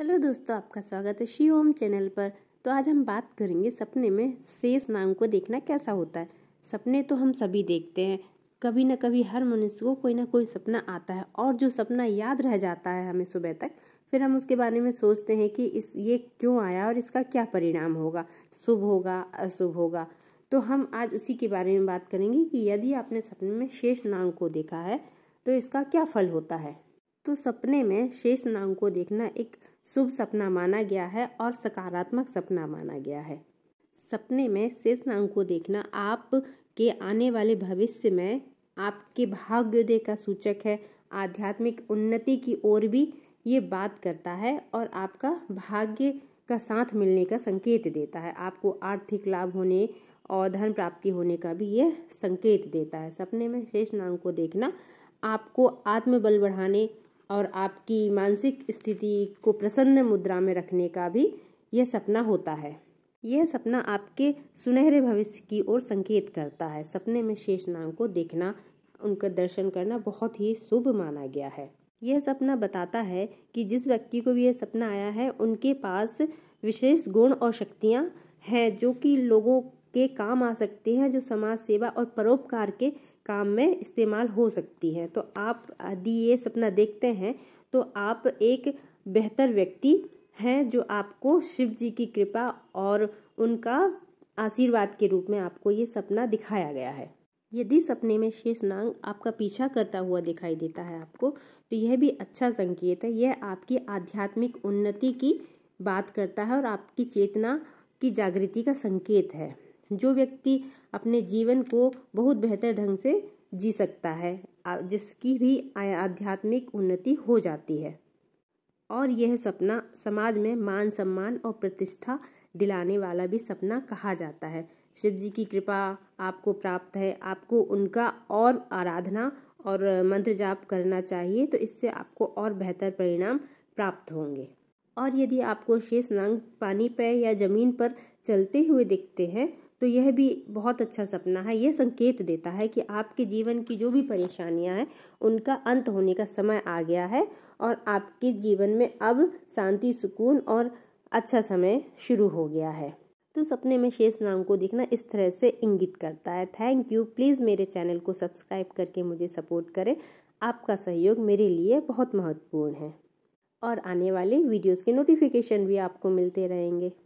hello दोस्तों आपका स्वागत है शी ओम चैनल पर तो आज हम बात करेंगे सपने में शेष नाम को देखना कैसा होता है सपने तो हम सभी देखते हैं कभी ना कभी हर मनुष्य को कोई ना कोई सपना आता है और जो सपना याद रह जाता है हमें सुबह तक फिर हम उसके बारे में सोचते हैं कि इस ये क्यों आया और इसका क्या परिणाम होगा शुभ होगा अशुभ होगा तो हम आज उसी के बारे में बात करेंगे कि यदि आपने सपने में शेष नांग को देखा है तो इसका क्या फल होता है तो सपने में शेष नांग को देखना एक शुभ सपना माना गया है और सकारात्मक सपना माना गया है सपने में शेष नांग को देखना आप के आने वाले भविष्य में आपके भाग्योदय का सूचक है आध्यात्मिक उन्नति की ओर भी ये बात करता है और आपका भाग्य का साथ मिलने का संकेत देता है आपको आर्थिक लाभ होने और धन प्राप्ति होने का भी ये संकेत देता है सपने में शेष नांग को देखना आपको आत्मबल बढ़ाने और आपकी मानसिक स्थिति को प्रसन्न मुद्रा में रखने का भी यह सपना होता है यह सपना आपके सुनहरे भविष्य की ओर संकेत करता है सपने में शेष नाम को देखना उनका दर्शन करना बहुत ही शुभ माना गया है यह सपना बताता है कि जिस व्यक्ति को भी यह सपना आया है उनके पास विशेष गुण और शक्तियाँ हैं जो कि लोगों के काम आ सकते हैं जो समाज सेवा और परोपकार के काम में इस्तेमाल हो सकती है तो आप यदि ये सपना देखते हैं तो आप एक बेहतर व्यक्ति हैं जो आपको शिव जी की कृपा और उनका आशीर्वाद के रूप में आपको ये सपना दिखाया गया है यदि सपने में शेष नांग आपका पीछा करता हुआ दिखाई देता है आपको तो यह भी अच्छा संकेत है यह आपकी आध्यात्मिक उन्नति की बात करता है और आपकी चेतना की जागृति का संकेत है जो व्यक्ति अपने जीवन को बहुत बेहतर ढंग से जी सकता है जिसकी भी आध्यात्मिक उन्नति हो जाती है और यह सपना समाज में मान सम्मान और प्रतिष्ठा दिलाने वाला भी सपना कहा जाता है शिव जी की कृपा आपको प्राप्त है आपको उनका और आराधना और मंत्र जाप करना चाहिए तो इससे आपको और बेहतर परिणाम प्राप्त होंगे और यदि आपको शेष नांग पानी पर या ज़मीन पर चलते हुए दिखते हैं तो यह भी बहुत अच्छा सपना है यह संकेत देता है कि आपके जीवन की जो भी परेशानियां हैं उनका अंत होने का समय आ गया है और आपके जीवन में अब शांति सुकून और अच्छा समय शुरू हो गया है तो सपने में शेष नाम को देखना इस तरह से इंगित करता है थैंक यू प्लीज़ मेरे चैनल को सब्सक्राइब करके मुझे सपोर्ट करें आपका सहयोग मेरे लिए बहुत महत्वपूर्ण है और आने वाले वीडियोस के नोटिफिकेशन भी आपको मिलते रहेंगे